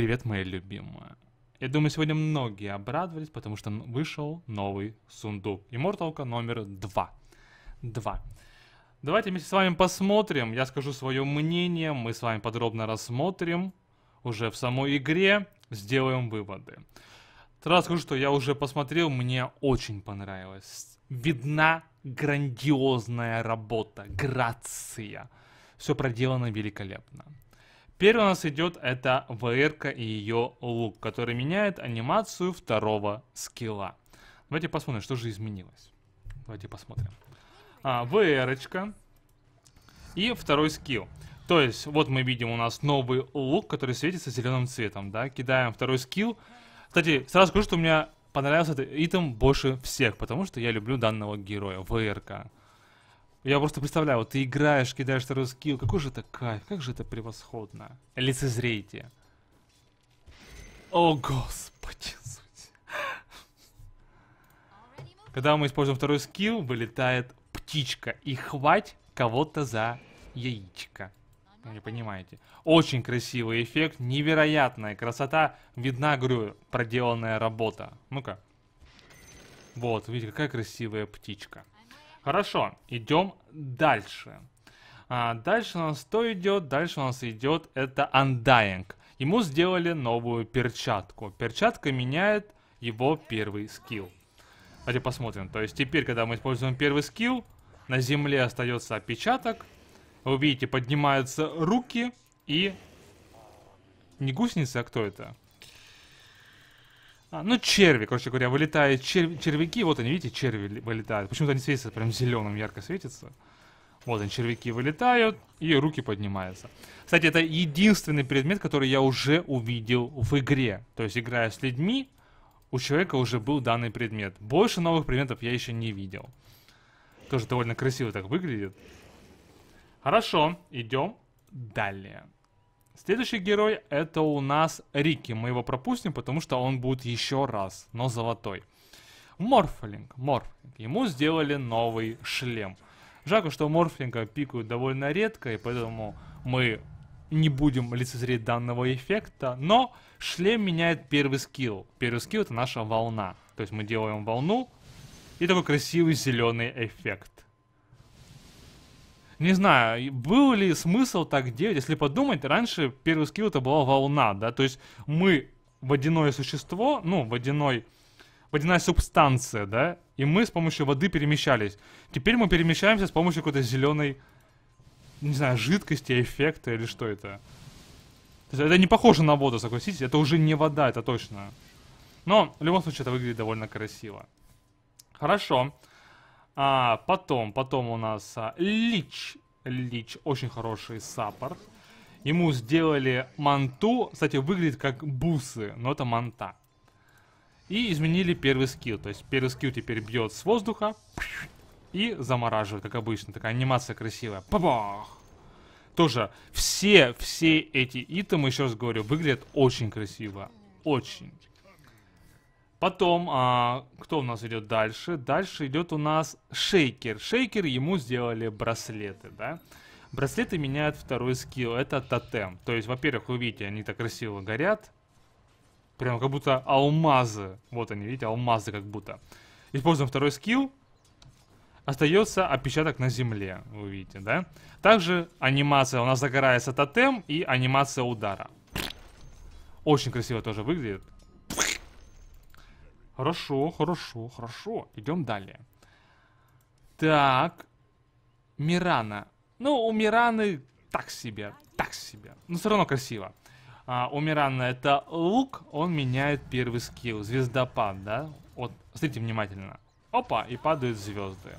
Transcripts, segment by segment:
Привет, мои любимые. Я думаю, сегодня многие обрадовались, потому что вышел новый сундук. и Морталка номер 2. 2. Давайте вместе с вами посмотрим. Я скажу свое мнение. Мы с вами подробно рассмотрим уже в самой игре. Сделаем выводы. Сразу скажу, что я уже посмотрел, мне очень понравилось. Видна грандиозная работа, грация. Все проделано великолепно. Первый у нас идет это ВР и ее лук, который меняет анимацию второго скилла. Давайте посмотрим, что же изменилось. Давайте посмотрим. А, ВР и второй скилл. То есть, вот мы видим у нас новый лук, который светится зеленым цветом, да, кидаем второй скилл. Кстати, сразу скажу, что у меня понравился этот итем больше всех, потому что я люблю данного героя, ВРК. Я просто представляю, вот ты играешь, кидаешь второй скилл. Какой же это кайф, как же это превосходно. Лицезрейте. О, господи. Когда мы используем второй скилл, вылетает птичка. И хвать кого-то за яичко. Не понимаете. Очень красивый эффект, невероятная красота. Видна, говорю, проделанная работа. Ну-ка. Вот, видите, какая красивая птичка. Хорошо, идем дальше. А, дальше у нас что идет? Дальше у нас идет это Undying. Ему сделали новую перчатку. Перчатка меняет его первый скилл. Давайте посмотрим. То есть теперь, когда мы используем первый скилл, на земле остается отпечаток. Вы видите, поднимаются руки и... Не гусеница, а кто это? А, ну, черви, короче говоря, вылетают черв... червяки. Вот они, видите, черви вылетают. Почему-то они светятся прям зеленым, ярко светятся. Вот они, червяки вылетают, и руки поднимаются. Кстати, это единственный предмет, который я уже увидел в игре. То есть, играя с людьми, у человека уже был данный предмет. Больше новых предметов я еще не видел. Тоже довольно красиво так выглядит. Хорошо, идем далее. Следующий герой это у нас Рики. Мы его пропустим, потому что он будет еще раз, но золотой. Морфлинг, Морфлинг. Ему сделали новый шлем. Жалко, что Морфлинга пикают довольно редко, и поэтому мы не будем лицезреть данного эффекта, но шлем меняет первый скилл. Первый скилл это наша волна. То есть мы делаем волну и такой красивый зеленый эффект. Не знаю, был ли смысл так делать, если подумать, раньше первый скилл это была волна, да, то есть мы водяное существо, ну, водяной, водяная субстанция, да, и мы с помощью воды перемещались. Теперь мы перемещаемся с помощью какой-то зеленой, не знаю, жидкости, эффекта или что это. То есть это не похоже на воду, согласитесь, это уже не вода, это точно. Но в любом случае это выглядит довольно красиво. Хорошо. А, потом, потом у нас а, Лич. Лич, очень хороший саппорт. Ему сделали манту. Кстати, выглядит как бусы, но это манта. И изменили первый скилл. То есть первый скилл теперь бьет с воздуха и замораживает, как обычно. Такая анимация красивая. Пабах! Тоже все, все эти итемы, еще раз говорю, выглядят очень красиво. Очень. Потом, а, кто у нас идет дальше? Дальше идет у нас шейкер. Шейкер ему сделали браслеты, да? Браслеты меняют второй скилл, это тотем. То есть, во-первых, вы видите, они так красиво горят. Прям как будто алмазы. Вот они, видите, алмазы как будто. Используем второй скилл. Остается отпечаток на земле, вы видите, да? Также анимация, у нас загорается тотем и анимация удара. Очень красиво тоже выглядит. Хорошо, хорошо, хорошо. Идем далее. Так. Мирана. Ну, у Мираны так себе, так себе. Но все равно красиво. А, у Мирана это лук, он меняет первый скилл. Звездопад, да? Вот, смотрите внимательно. Опа, и падают звезды.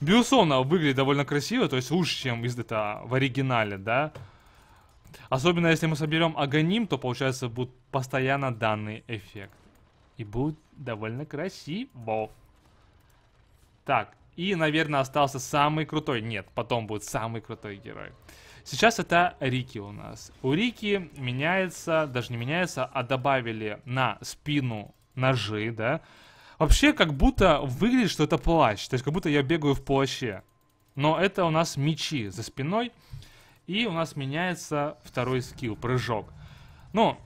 Биусона выглядит довольно красиво, то есть лучше, чем из это в оригинале, да? Особенно если мы соберем агоним, то получается будет постоянно данный эффект. И будет довольно красиво. Так, и, наверное, остался самый крутой. Нет, потом будет самый крутой герой. Сейчас это Рики у нас. У Рики меняется, даже не меняется, а добавили на спину ножи, да. Вообще, как будто выглядит, что это плащ. То есть, как будто я бегаю в плаще. Но это у нас мечи за спиной. И у нас меняется второй скилл, прыжок. Ну,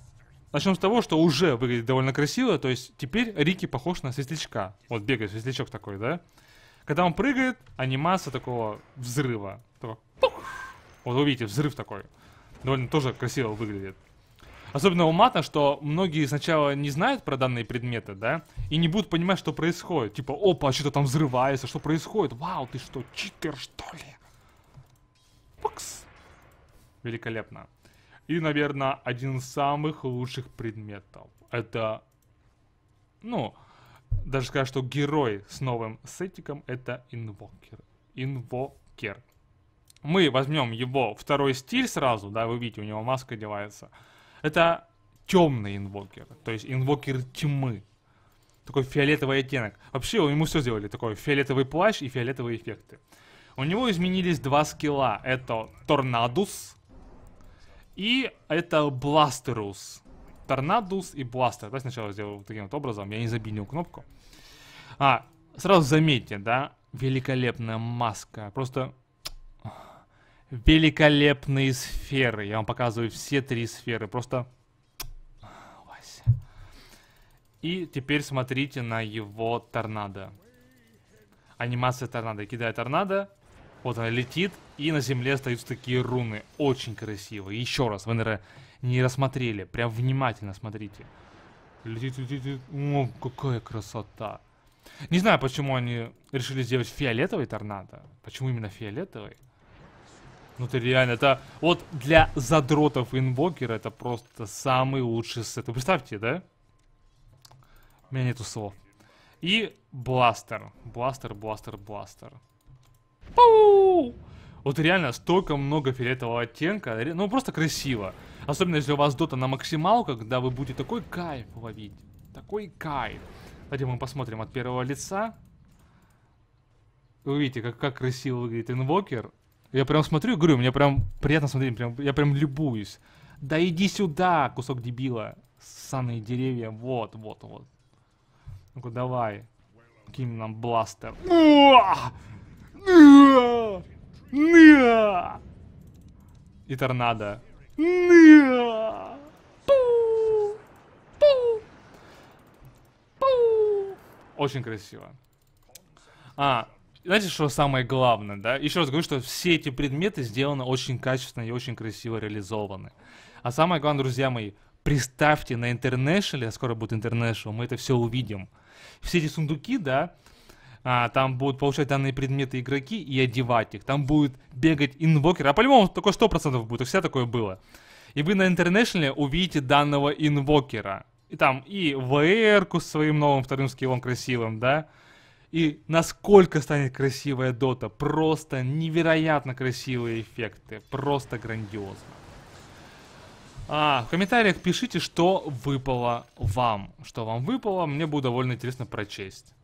Начнем с того, что уже выглядит довольно красиво, то есть теперь Рики похож на светлячка. Вот бегает светлячок такой, да? Когда он прыгает, анимация такого взрыва. Такого... Вот вы видите, взрыв такой. Довольно тоже красиво выглядит. Особенно уматно, что многие сначала не знают про данные предметы, да, и не будут понимать, что происходит. Типа, опа, а что-то там взрывается, что происходит? Вау, ты что, читер, что ли? Бокс. Великолепно. И, наверное, один из самых лучших предметов. Это, ну, даже сказать, что герой с новым сетиком это инвокер. Инвокер. Мы возьмем его второй стиль сразу, да, вы видите, у него маска девается. Это темный инвокер, то есть инвокер тьмы. Такой фиолетовый оттенок. Вообще ему все сделали, такой фиолетовый плащ и фиолетовые эффекты. У него изменились два скилла. Это Торнадус и это Бластерус. Торнадус и Бластер. Давай сначала сделаю вот таким вот образом. Я не забинил кнопку. А, сразу заметьте, да? Великолепная маска. Просто великолепные сферы. Я вам показываю все три сферы. Просто... И теперь смотрите на его торнадо. Анимация торнадо. кидает торнадо, вот она летит, и на земле остаются такие руны. Очень красиво. Еще раз, вы, наверное, не рассмотрели. Прям внимательно смотрите. Летит, летит, летит. О, какая красота. Не знаю, почему они решили сделать фиолетовый торнадо. Почему именно фиолетовый? Ну ты реально, это вот для задротов инвокера это просто самый лучший сет. Вы представьте, да? У меня нету слов. И бластер. Бластер, бластер, бластер. Вот реально столько много фиолетового оттенка. Ну, просто красиво. Особенно, если у вас дота на максимал, когда вы будете такой кайф ловить. Такой кайф. Давайте мы посмотрим от первого лица. Вы видите, как, как красиво выглядит инвокер. Я прям смотрю и говорю, мне прям приятно смотреть, прям, я прям любуюсь. Да иди сюда, кусок дебила. Ссаные деревья, вот, вот, вот. Ну-ка, давай. Кинь нам бластер. Уа! И торнадо. Очень красиво. А, знаете, что самое главное, да? Еще раз говорю, что все эти предметы сделаны очень качественно и очень красиво реализованы. А самое главное, друзья мои, приставьте на International, а скоро будет Интернешнл, мы это все увидим. Все эти сундуки, да, а, там будут получать данные предметы игроки и одевать их, там будет бегать инвокер, а по-любому только процентов будет, всегда такое было. И вы на интернешнале увидите данного инвокера. И там и VR-ку с своим новым вторым скиллом красивым, да, и насколько станет красивая дота. Просто невероятно красивые эффекты. Просто грандиозно. А, в комментариях пишите, что выпало вам. Что вам выпало, мне будет довольно интересно прочесть.